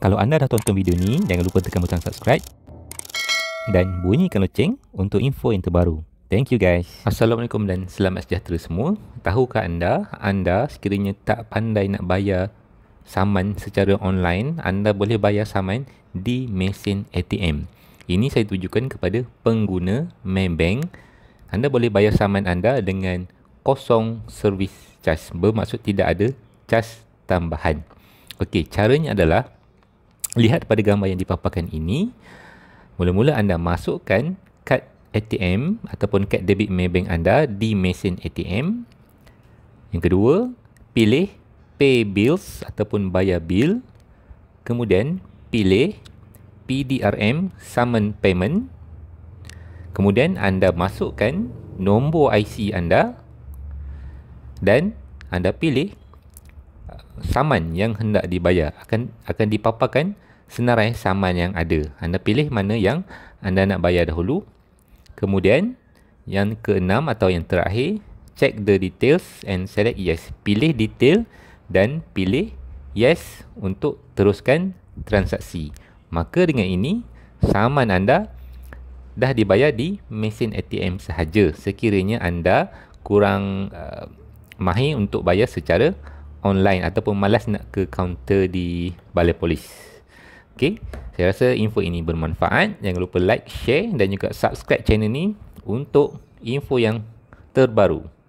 Kalau anda dah tonton video ni, jangan lupa tekan butang subscribe dan bunyikan loceng untuk info yang terbaru. Thank you guys. Assalamualaikum dan selamat sejahtera semua. Tahukah anda, anda sekiranya tak pandai nak bayar saman secara online, anda boleh bayar saman di mesin ATM. Ini saya tunjukkan kepada pengguna Maybank. Anda boleh bayar saman anda dengan kosong service charge. Bermaksud tidak ada charge tambahan. Okey, caranya adalah lihat pada gambar yang dipaparkan ini mula-mula anda masukkan kad ATM ataupun kad debit Maybank anda di mesin ATM yang kedua pilih pay bills ataupun bayar bil kemudian pilih PDRM summon payment kemudian anda masukkan nombor IC anda dan anda pilih saman yang hendak dibayar akan akan dipaparkan senarai saman yang ada. Anda pilih mana yang anda nak bayar dahulu. Kemudian yang keenam atau yang terakhir, check the details and select yes. Pilih detail dan pilih yes untuk teruskan transaksi. Maka dengan ini saman anda dah dibayar di mesin ATM sahaja sekiranya anda kurang uh, mahir untuk bayar secara online ataupun malas nak ke kaunter di balai polis. Okay, saya rasa info ini bermanfaat. Jangan lupa like, share dan juga subscribe channel ini untuk info yang terbaru.